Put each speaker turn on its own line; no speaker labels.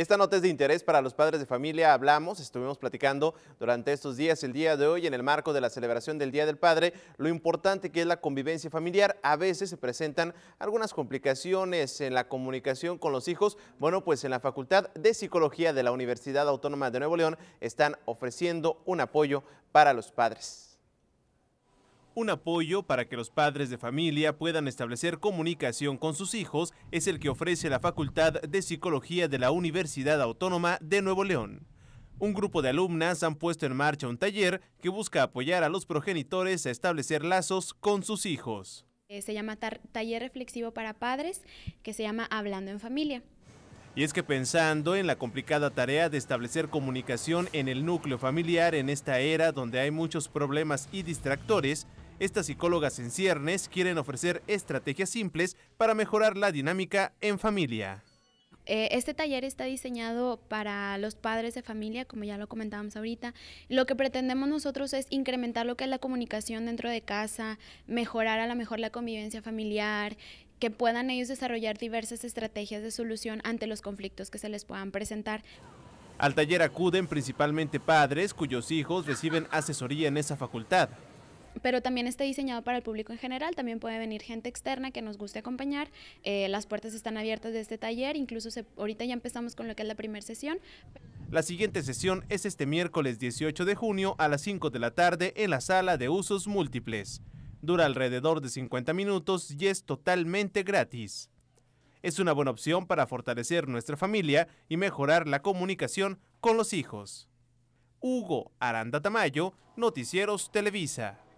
esta nota es de interés para los padres de familia. Hablamos, estuvimos platicando durante estos días, el día de hoy, en el marco de la celebración del Día del Padre, lo importante que es la convivencia familiar. A veces se presentan algunas complicaciones en la comunicación con los hijos. Bueno, pues en la Facultad de Psicología de la Universidad Autónoma de Nuevo León están ofreciendo un apoyo para los padres. Un apoyo para que los padres de familia puedan establecer comunicación con sus hijos es el que ofrece la Facultad de Psicología de la Universidad Autónoma de Nuevo León. Un grupo de alumnas han puesto en marcha un taller que busca apoyar a los progenitores a establecer lazos con sus hijos.
Eh, se llama Taller Reflexivo para Padres, que se llama Hablando en Familia.
Y es que pensando en la complicada tarea de establecer comunicación en el núcleo familiar en esta era donde hay muchos problemas y distractores, estas psicólogas en ciernes quieren ofrecer estrategias simples para mejorar la dinámica en familia
eh, este taller está diseñado para los padres de familia, como ya lo comentábamos ahorita. Lo que pretendemos nosotros es incrementar lo que es la comunicación dentro de casa, mejorar a lo mejor la convivencia familiar, que puedan ellos desarrollar diversas estrategias de solución ante los conflictos que se les puedan presentar.
Al taller acuden principalmente padres cuyos hijos reciben asesoría en esa facultad
pero también está diseñado para el público en general, también puede venir gente externa que nos guste acompañar, eh, las puertas están abiertas de este taller, incluso ahorita ya empezamos con lo que es la primera sesión.
La siguiente sesión es este miércoles 18 de junio a las 5 de la tarde en la sala de usos múltiples. Dura alrededor de 50 minutos y es totalmente gratis. Es una buena opción para fortalecer nuestra familia y mejorar la comunicación con los hijos. Hugo Aranda Tamayo, Noticieros Televisa.